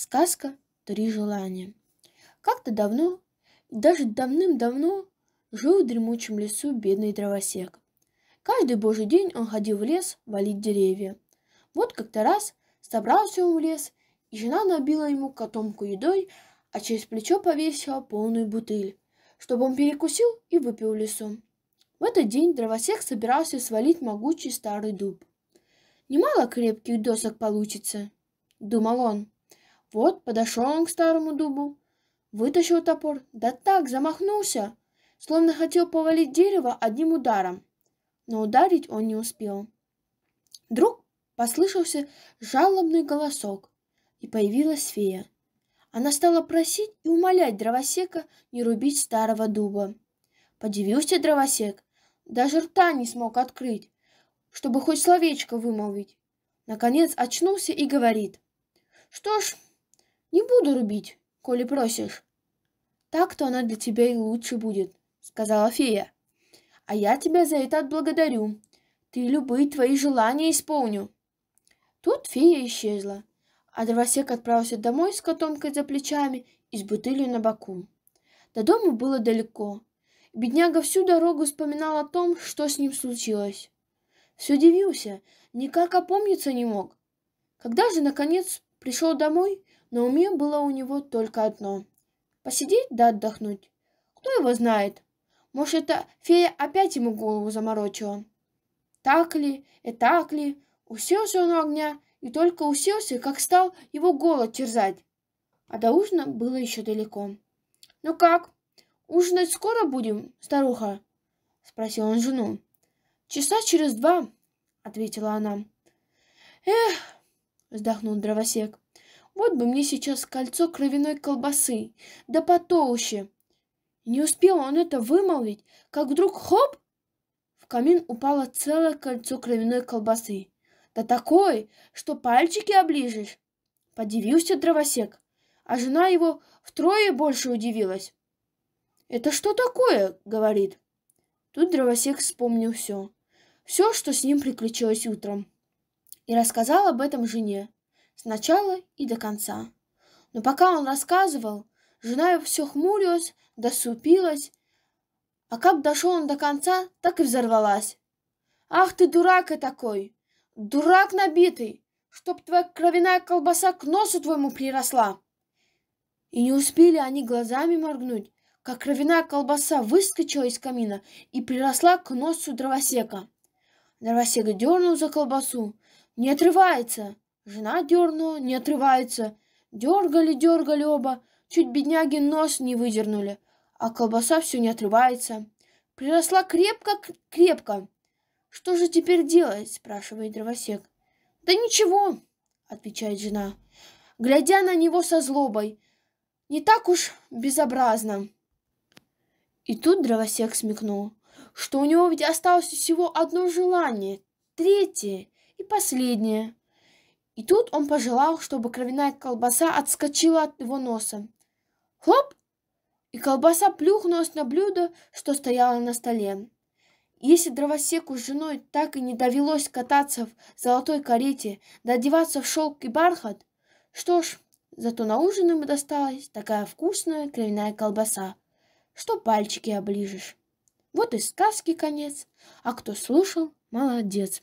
Сказка «Три желания». Как-то давно, даже давным-давно, жил в дремучем лесу бедный дровосек. Каждый божий день он ходил в лес валить деревья. Вот как-то раз собрался он в лес, и жена набила ему котомку едой, а через плечо повесила полную бутыль, чтобы он перекусил и выпил в лесу. В этот день дровосек собирался свалить могучий старый дуб. «Немало крепких досок получится», — думал он. Вот подошел он к старому дубу, вытащил топор, да так замахнулся, словно хотел повалить дерево одним ударом. Но ударить он не успел. Вдруг послышался жалобный голосок, и появилась фея. Она стала просить и умолять дровосека не рубить старого дуба. Подивился дровосек, даже рта не смог открыть, чтобы хоть словечко вымолвить. Наконец очнулся и говорит. «Что ж, не буду рубить, коли просишь. Так-то она для тебя и лучше будет, сказала фея. А я тебя за это отблагодарю. Ты любые твои желания исполню. Тут фея исчезла, а дровосек отправился домой с котомкой за плечами и с бутылью на боку. До дома было далеко. Бедняга всю дорогу вспоминал о том, что с ним случилось. Все дивился, никак опомниться не мог. Когда же, наконец, пришел домой, на уме было у него только одно — посидеть да отдохнуть. Кто его знает? Может, это фея опять ему голову заморочила? Так ли, и так ли? Уселся он у огня и только уселся, как стал его голод терзать. А до ужина было еще далеко. «Ну как, ужинать скоро будем, старуха?» — спросил он жену. «Часа через два», — ответила она. «Эх!» — вздохнул дровосек. Вот бы мне сейчас кольцо кровяной колбасы, да потолще. Не успел он это вымолвить, как вдруг хоп! В камин упало целое кольцо кровяной колбасы. Да такой, что пальчики оближешь. Подивился дровосек, а жена его втрое больше удивилась. «Это что такое?» — говорит. Тут дровосек вспомнил все. Все, что с ним приключилось утром. И рассказал об этом жене сначала и до конца. Но пока он рассказывал, жена его все хмурилась, досупилась, а как дошел он до конца, так и взорвалась. «Ах ты дурак и такой! Дурак набитый! Чтоб твоя кровяная колбаса к носу твоему приросла!» И не успели они глазами моргнуть, как кровяная колбаса выскочила из камина и приросла к носу дровосека. Дровосек дернул за колбасу. «Не отрывается!» Жена дернула, не отрывается. Дергали, дергали оба, чуть бедняги нос не выдернули, а колбаса все не отрывается. Приросла крепко-крепко. «Что же теперь делать?» – спрашивает дровосек. «Да ничего», – отвечает жена, глядя на него со злобой. «Не так уж безобразно». И тут дровосек смекнул, что у него ведь осталось всего одно желание, третье и последнее – и тут он пожелал, чтобы кровяная колбаса отскочила от его носа. Хлоп! И колбаса плюхнулась на блюдо, что стояло на столе. Если дровосеку с женой так и не довелось кататься в золотой карете, да одеваться в шелк и бархат, что ж, зато на ужин ему досталась такая вкусная кровяная колбаса, что пальчики оближешь. Вот и сказки конец, а кто слушал, молодец.